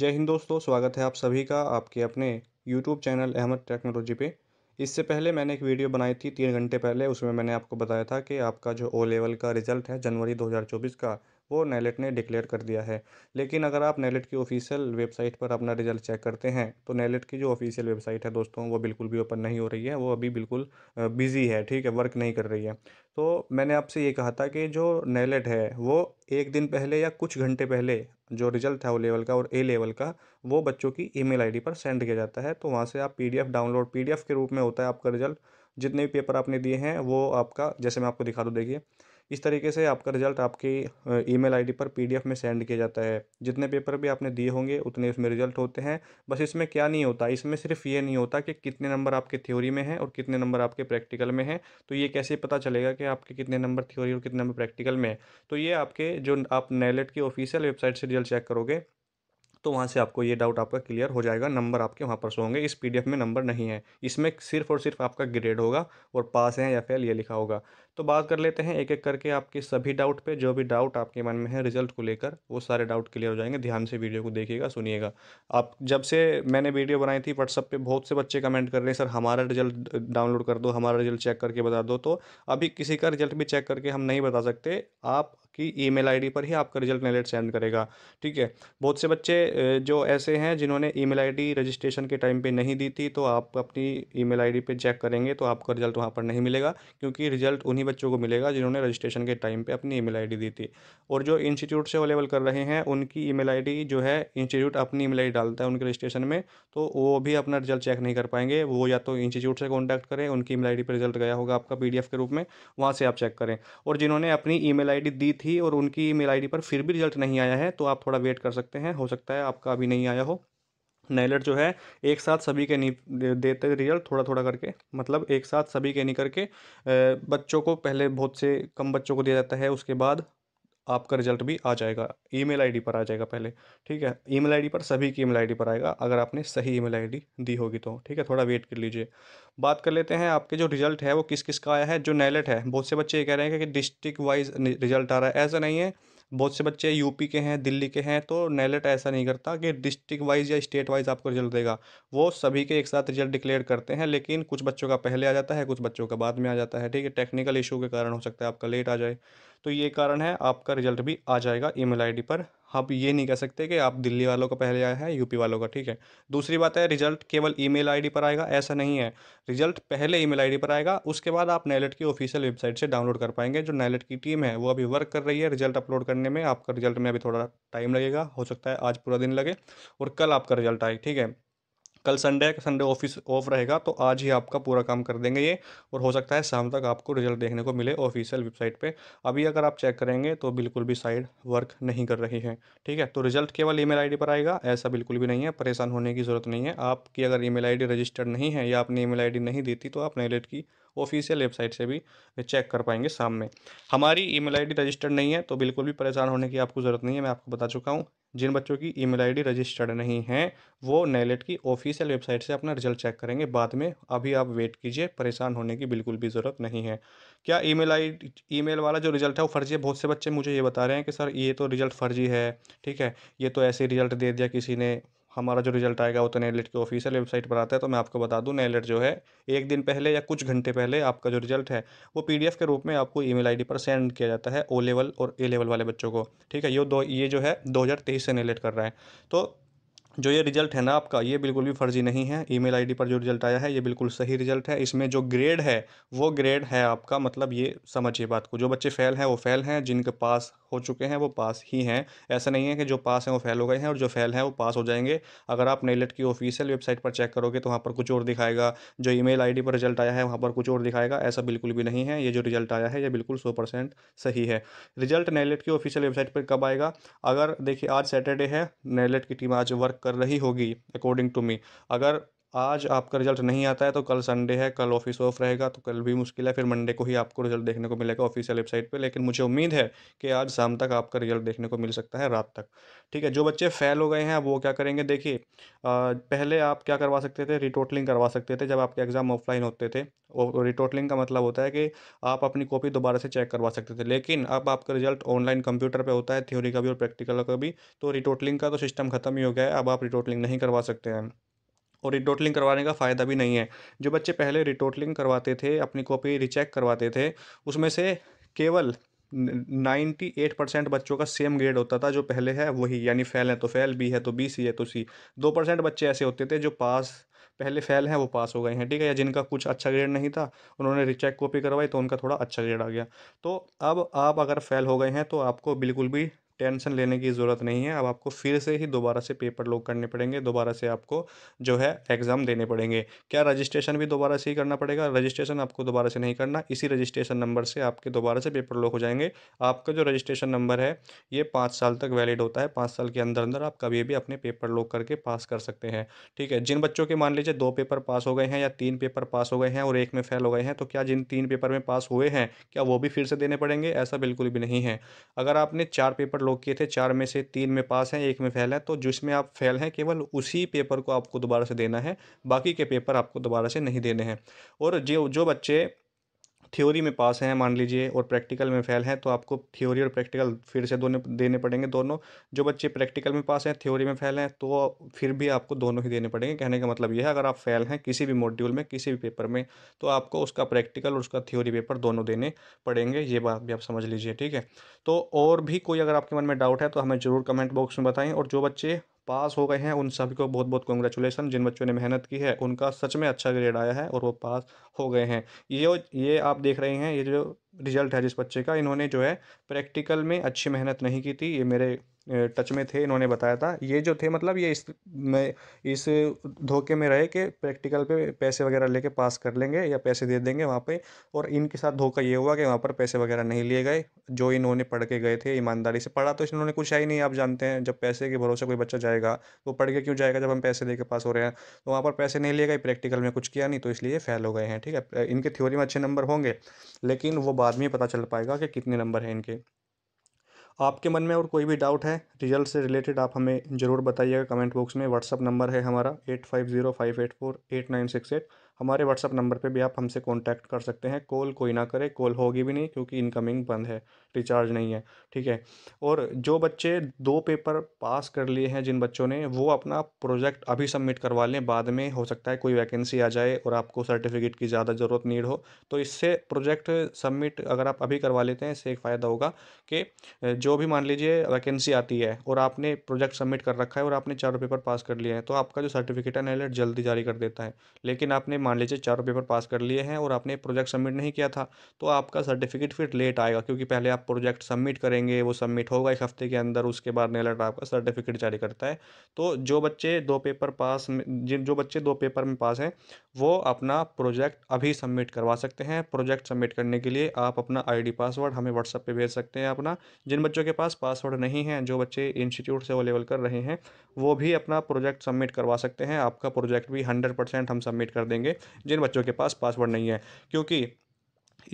जय हिंद दोस्तों स्वागत है आप सभी का आपके अपने YouTube चैनल अहमद टेक्नोलॉजी पे इससे पहले मैंने एक वीडियो बनाई थी तीन घंटे पहले उसमें मैंने आपको बताया था कि आपका जो ओ लेवल का रिज़ल्ट है जनवरी 2024 का वो नैलेट ने डिक्लेयर कर दिया है लेकिन अगर आप नैलेट की ऑफिशियल वेबसाइट पर अपना रिजल्ट चेक करते हैं तो नैलेट की जो ऑफिशियल वेबसाइट है दोस्तों वो बिल्कुल भी ओपन नहीं हो रही है वो अभी बिल्कुल बिजी है ठीक है वर्क नहीं कर रही है तो मैंने आपसे ये कहा था कि जो नैलेट है वो एक दिन पहले या कुछ घंटे पहले जो रिजल्ट है वो लेवल का और ए लेवल का वो बच्चों की ई मेल पर सेंड किया जाता है तो वहाँ से आप पी डाउनलोड पी के रूप में होता है आपका रिजल्ट जितने भी पेपर आपने दिए हैं वो आपका जैसे मैं आपको दिखा दूँ देखिए इस तरीके से आपका रिजल्ट आपकी ईमेल आईडी पर पीडीएफ में सेंड किया जाता है जितने पेपर भी आपने दिए होंगे उतने उसमें रिजल्ट होते हैं बस इसमें क्या नहीं होता इसमें सिर्फ ये नहीं होता कि कितने नंबर आपके थ्योरी में हैं और कितने नंबर आपके प्रैक्टिकल में हैं तो ये कैसे पता चलेगा कि आपके कितने नंबर थ्योरी और कितने नंबर प्रैक्टिकल में है तो ये आपके जो आप नैलेट की ऑफिशियल वेबसाइट से रिजल्ट चेक करोगे तो वहाँ से आपको ये डाउट आपका क्लियर हो जाएगा नंबर आपके वहाँ पर सो होंगे इस पीडीएफ में नंबर नहीं है इसमें सिर्फ और सिर्फ आपका ग्रेड होगा और पास है या फेल ये लिखा होगा तो बात कर लेते हैं एक एक करके आपके सभी डाउट पे जो भी डाउट आपके मन में है रिजल्ट को लेकर वो सारे डाउट क्लियर हो जाएंगे ध्यान से वीडियो को देखिएगा सुनिएगा आप जब से मैंने वीडियो बनाई थी व्हाट्सअप पे बहुत से बच्चे कमेंट कर रहे हैं सर हमारा रिजल्ट डाउनलोड कर दो हमारा रिजल्ट चेक करके बता दो तो अभी किसी का रिजल्ट भी चेक करके हम नहीं बता सकते आप कि ईमेल आईडी पर ही आपका रिजल्ट नेलेट सेंड करेगा ठीक है बहुत से बच्चे जो ऐसे हैं जिन्होंने ईमेल आईडी रजिस्ट्रेशन के टाइम पे नहीं दी थी तो आप अपनी ईमेल आईडी पे चेक करेंगे तो आपका रिजल्ट वहाँ पर नहीं मिलेगा क्योंकि रिजल्ट उन्हीं बच्चों को मिलेगा जिन्होंने रजिस्ट्रेशन के टाइम पे अपनी ईमेल आईडी दी थी और जो इंस्टीट्यूट से अवेलेबल कर रहे हैं उनकी ईमेल आईडी जो है इंस्टीट्यूट अपनी ईमेल आईडी डालता है उनके रजिस्ट्रेशन में तो वो भी अपना रिजल्ट चेक नहीं कर पाएंगे वो या तो इंस्टीट्यूट से कॉन्टैक्ट करें उनकी ईमेल आईडी पर रिजल्ट गया होगा आपका एफ के रूप में वहाँ से आप चेक करें और जिन्होंने अपनी आई डी दी थी और उनकी आई डी पर फिर भी रिजल्ट नहीं आया है तो आप थोड़ा वेट कर सकते हैं हो सकता है आपका अभी नहीं आया हो नैलेट जो है एक साथ सभी के नहीं देते रिजल्ट थोड़ा थोड़ा करके मतलब एक साथ सभी के नहीं करके बच्चों को पहले बहुत से कम बच्चों को दिया जाता है उसके बाद आपका रिजल्ट भी आ जाएगा ईमेल आईडी पर आ जाएगा पहले ठीक है ईमेल आईडी पर सभी की ईमेल आईडी पर आएगा अगर आपने सही ईमेल आईडी दी होगी तो ठीक है थोड़ा वेट कर लीजिए बात कर लेते हैं आपके जो रिजल्ट है वो किस किस का आया है जो नैलेट है बहुत से बच्चे ये कह रहे हैं कि डिस्ट्रिक्ट वाइज रिजल्ट आ रहा है ऐसा नहीं है बहुत से बच्चे यूपी के हैं दिल्ली के हैं तो नैलेट ऐसा नहीं करता कि डिस्ट्रिक्ट वाइज या स्टेट वाइज आपको रिजल्ट देगा वो सभी के एक साथ रिजल्ट डिक्लेयर करते हैं लेकिन कुछ बच्चों का पहले आ जाता है कुछ बच्चों का बाद में आ जाता है ठीक है टेक्निकल इशू के कारण हो सकता है आपका लेट आ जाए तो ये कारण है आपका रिजल्ट भी आ जाएगा ईमेल आईडी पर आप ये नहीं कह सकते कि आप दिल्ली वालों का पहले आया है यूपी वालों का ठीक है दूसरी बात है रिजल्ट केवल ईमेल आईडी पर आएगा ऐसा नहीं है रिजल्ट पहले ईमेल आईडी पर आएगा उसके बाद आप नैलेट की ऑफिशियल वेबसाइट से डाउनलोड कर पाएंगे जो नैलेट की टीम है वो अभी वर्क कर रही है रिजल्ट अपलोड करने में आपका रिजल्ट में अभी थोड़ा टाइम लगेगा हो सकता है आज पूरा दिन लगे और कल आपका रिजल्ट आए ठीक है कल संडे है संडे ऑफिस ऑफ रहेगा तो आज ही आपका पूरा काम कर देंगे ये और हो सकता है शाम तक आपको रिजल्ट देखने को मिले ऑफिशियल वेबसाइट पे अभी अगर आप चेक करेंगे तो बिल्कुल भी साइड वर्क नहीं कर रही है ठीक है तो रिजल्ट केवल ईमेल आईडी पर आएगा ऐसा बिल्कुल भी नहीं है परेशान होने की ज़रूरत नहीं है आपकी अगर ईमेल आईडी रजिस्टर्ड नहीं है या आपने ईमेल आईडी नहीं दी थी तो आप नेलेट की ऑफिशियल वेबसाइट से भी चेक कर पाएंगे शाम में हमारी ईमेल आईडी रजिस्टर्ड नहीं है तो बिल्कुल भी परेशान होने की आपको ज़रूरत नहीं है मैं आपको बता चुका हूँ जिन बच्चों की ईमेल आईडी रजिस्टर्ड नहीं है वो नैलेट की ऑफिशियल वेबसाइट से अपना रिजल्ट चेक करेंगे बाद में अभी आप वेट कीजिए परेशान होने की बिल्कुल भी ज़रूरत नहीं है क्या ईमेल ई मेल वाला जो रिजल्ट है वो फर्जी है बहुत से बच्चे मुझे ये बता रहे हैं कि सर ये तो रिजल्ट फर्जी है ठीक है ये तो ऐसे रिजल्ट दे दिया किसी ने हमारा जो रिजल्ट आएगा वो तो नेलेट की ऑफिशियल वेबसाइट पर आता है तो मैं आपको बता दूं नेलेट जो है एक दिन पहले या कुछ घंटे पहले आपका जो रिजल्ट है वो पीडीएफ के रूप में आपको ईमेल आईडी पर सेंड किया जाता है ओ लेवल और ए लेवल वाले बच्चों को ठीक है ये दो ये जो है दो से नेलेट कर रहा है तो जो ये रिजल्ट है ना आपका ये बिल्कुल भी फर्जी नहीं है ईमेल आईडी पर जो रिजल्ट आया है ये बिल्कुल सही रिजल्ट है इसमें जो ग्रेड है वो ग्रेड है आपका मतलब ये समझिए बात को जो बच्चे फेल हैं वो फेल हैं जिनके पास हो चुके हैं वो पास ही हैं ऐसा नहीं है कि जो पास हैं वो फेल हो गए हैं और जो फेल हैं वो पास हो जाएंगे अगर आप नेलेट की ऑफिशियल वेबसाइट पर चेक करोगे तो वहाँ पर कुछ और दिखाएगा जो ईमेल आईडी पर रिजल्ट आया है वहाँ पर कुछ और दिखाएगा ऐसा बिल्कुल भी नहीं है ये जो रिजल्ट आया है ये बिल्कुल सौ परसेंट सही है रिजल्ट नेलेट की ऑफिशियल वेबसाइट पर कब आएगा अगर देखिए आज सैटरडे है नेलेट की टीम आज वर्क कर रही होगी अकॉर्डिंग टू मी अगर आज आपका रिजल्ट नहीं आता है तो कल संडे है कल ऑफिस ऑफ रहेगा तो कल भी मुश्किल है फिर मंडे को ही आपको रिजल्ट देखने को मिलेगा ऑफिशियल वेबसाइट पे लेकिन मुझे उम्मीद है कि आज शाम तक आपका रिजल्ट देखने को मिल सकता है रात तक ठीक है जो बच्चे फेल हो गए हैं वो क्या करेंगे देखिए पहले आप क्या करवा सकते थे रिटोटलिंग करवा सकते थे जब आपके एग्ज़ाम ऑफलाइन होते थे और रिटोटलिंग का मतलब होता है कि आप अपनी कॉपी दोबारा से चेक करवा सकते थे लेकिन अब आपका रिजल्ट ऑनलाइन कंप्यूटर पर होता है थ्योरी का भी और प्रैक्टिकल का भी तो रिटोटलिंग का तो सिस्टम खत्म ही हो गया है अब आप रिटोटलिंग नहीं करवा सकते हैं और रिटोटलिंग करवाने का फ़ायदा भी नहीं है जो बच्चे पहले रिटोटलिंग करवाते थे अपनी कॉपी रिचेक करवाते थे उसमें से केवल 98 परसेंट बच्चों का सेम ग्रेड होता था जो पहले है वही यानी फेल है तो फेल बी है तो बी सी है तो सी दो परसेंट बच्चे ऐसे होते थे जो पास पहले फेल हैं वो पास हो गए हैं ठीक है या जिनका कुछ अच्छा ग्रेड नहीं था उन्होंने रिचेक कॉपी करवाई तो उनका थोड़ा अच्छा ग्रेड आ गया तो अब आप अगर फेल हो गए हैं तो आपको बिल्कुल भी टेंशन लेने की ज़रूरत नहीं है अब आपको फिर से ही दोबारा से पेपर लॉक करने पड़ेंगे दोबारा से आपको जो है एग्ज़ाम देने पड़ेंगे क्या रजिस्ट्रेशन भी दोबारा से ही करना पड़ेगा रजिस्ट्रेशन आपको दोबारा से नहीं करना इसी रजिस्ट्रेशन नंबर से आपके दोबारा से पेपर लॉक हो जाएंगे आपका जो रजिस्ट्रेशन नंबर है ये पाँच साल तक वैलिड होता है पाँच साल के अंदर अंदर आप कभी भी अपने पेपर लॉक करके पास कर सकते हैं ठीक है जिन बच्चों के मान लीजिए दो पेपर पास हो गए हैं या तीन पेपर पास हो गए हैं और एक में फेल हो गए हैं तो क्या जिन तीन पेपर में पास हुए हैं क्या वो भी फिर से देने पड़ेंगे ऐसा बिल्कुल भी नहीं है अगर आपने चार पेपर लोग किए थे चार में से तीन में पास हैं एक में फेल है तो जिसमें आप फेल हैं केवल उसी पेपर को आपको दोबारा से देना है बाकी के पेपर आपको दोबारा से नहीं देने हैं और जो जो बच्चे थ्योरी में पास हैं मान लीजिए और प्रैक्टिकल में फेल हैं तो आपको थ्योरी और प्रैक्टिकल फिर से दोनों देने पड़ेंगे दोनों जो बच्चे प्रैक्टिकल में पास हैं थ्योरी में फेल हैं तो फिर भी आपको दोनों ही देने पड़ेंगे कहने का मतलब यह है अगर आप फेल हैं किसी भी मॉड्यूल में किसी भी पेपर में तो आपको उसका प्रैक्टिकल और उसका थ्योरी पेपर दोनों देने पड़ेंगे ये बात भी आप समझ लीजिए ठीक है तो और भी कोई अगर आपके मन में डाउट है तो हमें ज़रूर कमेंट बॉक्स में बताएँ और जो बच्चे पास हो गए हैं उन सभी को बहुत बहुत कॉन्ग्रेचुलेसन जिन बच्चों ने मेहनत की है उनका सच में अच्छा ग्रेड आया है और वो पास हो गए हैं ये ये आप देख रहे हैं ये जो रिजल्ट है जिस बच्चे का इन्होंने जो है प्रैक्टिकल में अच्छी मेहनत नहीं की थी ये मेरे टच में थे इन्होंने बताया था ये जो थे मतलब ये इस में इस धोखे में रहे कि प्रैक्टिकल पे पैसे वगैरह लेके पास कर लेंगे या पैसे दे देंगे वहाँ पे और इनके साथ धोखा ये हुआ कि वहाँ पर पैसे वगैरह नहीं लिए गए जो इन्होंने पढ़ के गए थे ईमानदारी से पढ़ा तो इन्होंने कुछ है ही नहीं आप जानते हैं जब पैसे के भरोसे कोई बच्चा जाएगा तो पढ़ के क्यों जाएगा जब हम पैसे दे के पास हो रहे हैं तो वहाँ पर पैसे नहीं लिए गए प्रैक्टिकल में कुछ किया नहीं तो इसलिए फेल हो गए हैं ठीक है इनके थ्योरी में अच्छे नंबर होंगे लेकिन वो बाद में पता चल पाएगा कि कितने नंबर हैं इनके आपके मन में और कोई भी डाउट है रिजल्ट से रिलेटेड आप हमें ज़रूर बताइएगा कमेंट बॉक्स में व्हाट्सअप नंबर है हमारा eight five zero five eight four eight nine six eight हमारे व्हाट्सअप नंबर पे भी आप हमसे कांटेक्ट कर सकते हैं कॉल कोई ना करे कॉल होगी भी नहीं क्योंकि इनकमिंग बंद है रिचार्ज नहीं है ठीक है और जो बच्चे दो पेपर पास कर लिए हैं जिन बच्चों ने वो अपना प्रोजेक्ट अभी सबमिट करवा लें बाद में हो सकता है कोई वैकेंसी आ जाए और आपको सर्टिफिकेट की ज़्यादा ज़रूरत नीड हो तो इससे प्रोजेक्ट सबमिट अगर आप अभी करवा लेते हैं इससे एक फ़ायदा होगा कि जो भी मान लीजिए वैकेंसी आती है और आपने प्रोजेक्ट सबमिट कर रखा है और आपने चारों पेपर पास कर लिए हैं तो आपका जो सर्टिफिकेट है नैलेट जल्दी जारी कर देता है लेकिन आपने मान लीजिए चारों पेपर पास कर लिए हैं और आपने प्रोजेक्ट सबमिट नहीं किया था तो आपका सर्टिफिकेट फिर लेट आएगा क्योंकि पहले आप प्रोजेक्ट सबमिट करेंगे वो सबमिट होगा एक हफ्ते के अंदर उसके बाद लेटर आपका सर्टिफिकेट जारी करता है तो जो बच्चे दो पेपर पास में जिन जो बच्चे दो पेपर में पास हैं वो अपना प्रोजेक्ट अभी सबमिट करवा सकते हैं प्रोजेक्ट सबमिट करने के लिए आप अपना आईडी पासवर्ड हमें व्हाट्सएप पे भेज सकते हैं अपना जिन बच्चों के पास पासवर्ड नहीं है जो बच्चे इंस्टीट्यूट से अवेलेबल कर रहे हैं वो भी अपना प्रोजेक्ट सबमिट करवा सकते हैं आपका प्रोजेक्ट भी हंड्रेड परसेंट हम सबमिट कर देंगे जिन बच्चों के पास पासवर्ड नहीं है क्योंकि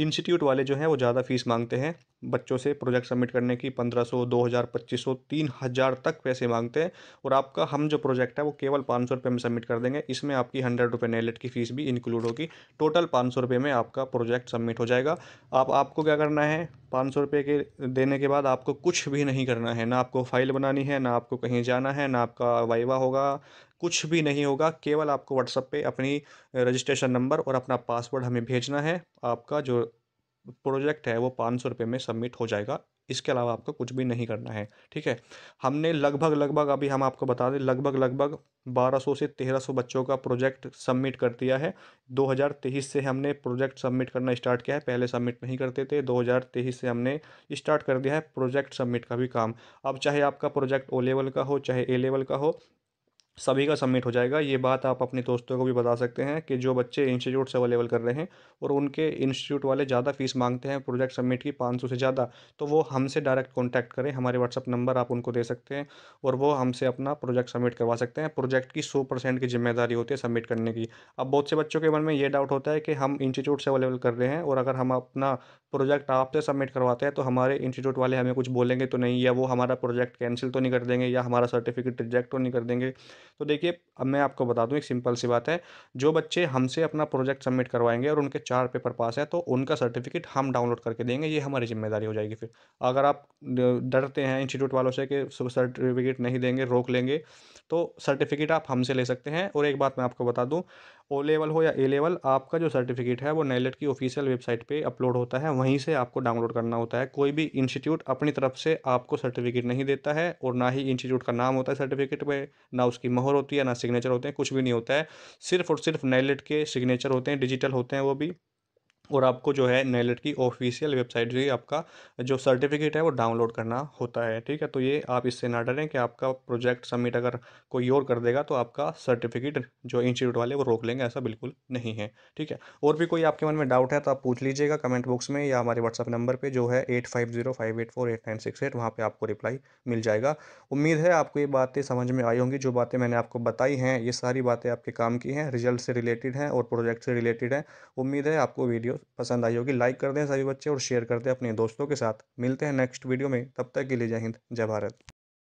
इंस्टीट्यूट वाले जो हैं वो ज़्यादा फीस मांगते हैं बच्चों से प्रोजेक्ट सबमिट करने की पंद्रह सौ दो हजार पच्चीस सौ तीन हजार तक पैसे मांगते हैं और आपका हम जो प्रोजेक्ट है वो केवल पाँच सौ रुपये में सबमिट कर देंगे इसमें आपकी हंड्रेड रुपये नेलेट की फ़ीस भी इंक्लूड होगी टोटल पाँच सौ रुपये में आपका प्रोजेक्ट सबमिट हो जाएगा आप आपको क्या करना है पाँच सौ रुपये के देने के बाद आपको कुछ भी नहीं करना है ना आपको फाइल बनानी है ना आपको कहीं जाना है ना आपका वाइवा होगा कुछ भी नहीं होगा केवल आपको व्हाट्सअप पे अपनी रजिस्ट्रेशन नंबर और अपना पासवर्ड हमें भेजना है आपका जो प्रोजेक्ट है वो पाँच सौ रुपये में सबमिट हो जाएगा इसके अलावा आपको कुछ भी नहीं करना है ठीक है हमने लगभग लगभग अभी हम आपको बता दें लगभग लगभग 1200 से 1300 बच्चों का प्रोजेक्ट सबमिट कर दिया है 2023 से हमने प्रोजेक्ट सबमिट करना स्टार्ट किया है पहले सबमिट नहीं करते थे 2023 से हमने स्टार्ट कर दिया है प्रोजेक्ट सबमिट का भी काम अब चाहे आपका प्रोजेक्ट ओ लेवल का हो चाहे ए लेवल का हो सभी का सबमिट हो जाएगा ये बात आप अपने दोस्तों को भी बता सकते हैं कि जो बच्चे इंस्टीट्यूट से अवेलेबल कर रहे हैं और उनके इंस्टीट्यूट वाले ज़्यादा फीस मांगते हैं प्रोजेक्ट सबमिट की पाँच सौ से ज़्यादा तो वो हमसे डायरेक्ट कॉन्टैक्ट करें हमारे व्हाट्सअप नंबर आप उनको दे सकते हैं और वो हमसे अपना प्रोजेक्ट सबमिट करवा सकते हैं प्रोजेक्ट की सौ परसेंट की जिम्मेदारी होती है सबमिट करने की अब बहुत से बच्चों के मन में ये डाउट होता है कि हम इंस्टीट्यूट से अवेलेबल कर रहे हैं और अगर हम अपना प्रोजेक्ट आपसे सबमिट करवाते हैं तो हमारे इंस्टीट्यूट वाले हमें कुछ बोलेंगे तो नहीं या वो हमारा प्रोजेक्ट कैंसिल तो नहीं कर देंगे या हमारा सर्टिफिकेट रिजेक्ट तो नहीं कर देंगे तो देखिए अब मैं आपको बता दूं एक सिंपल सी बात है जो बच्चे हमसे अपना प्रोजेक्ट सबमिट करवाएंगे और उनके चार पेपर पास है तो उनका सर्टिफिकेट हम डाउनलोड करके देंगे ये हमारी जिम्मेदारी हो जाएगी फिर अगर आप डरते हैं इंस्टीट्यूट वालों से कि सर्टिफिकेट नहीं देंगे रोक लेंगे तो सर्टिफिकेट आप हमसे ले सकते हैं और एक बात मैं आपको बता दूँ ओ लेवल हो या ए लेवल आपका जो सर्टिफिकेट है वो नैलेट की ऑफिशियल वेबसाइट पे अपलोड होता है वहीं से आपको डाउनलोड करना होता है कोई भी इंस्टीट्यूट अपनी तरफ से आपको सर्टिफिकेट नहीं देता है और ना ही इंस्टीट्यूट का नाम होता है सर्टिफिकेट पे ना उसकी मोहर होती है ना सिग्नेचर होते हैं कुछ भी नहीं होता है सिर्फ और सिर्फ नैलेट के सिग्नेचर होते हैं डिजिटल होते हैं वो भी और आपको जो है नैलेट की ऑफिशियल वेबसाइट है आपका जो सर्टिफिकेट है वो डाउनलोड करना होता है ठीक है तो ये आप इससे ना डरें कि आपका प्रोजेक्ट सबमिट अगर कोई और कर देगा तो आपका सर्टिफिकेट जो इंस्टीट्यूट वाले वो रोक लेंगे ऐसा बिल्कुल नहीं है ठीक है और भी कोई आपके मन में डाउट है तो आप पूछ लीजिएगा कमेंट बॉक्स में या हमारे व्हाट्सअप नंबर पर जो है eight five zero five eight four eight nine six eight वहाँ पर आपको रिप्लाई मिल जाएगा उम्मीद है आपको ये बातें समझ में आई होंगी जो बातें मैंने आपको बताई हैं ये सारी बातें आपके काम की हैं रिजल्ट से रिलेटेड हैं और प्रोजेक्ट से रिलेटेड हैं उम्मीद है आपको वीडियो वीडियो पसंद आई होगी लाइक कर दें सभी बच्चे और शेयर कर दें अपने दोस्तों के साथ मिलते हैं नेक्स्ट वीडियो में तब तक के लिए जय हिंद जय भारत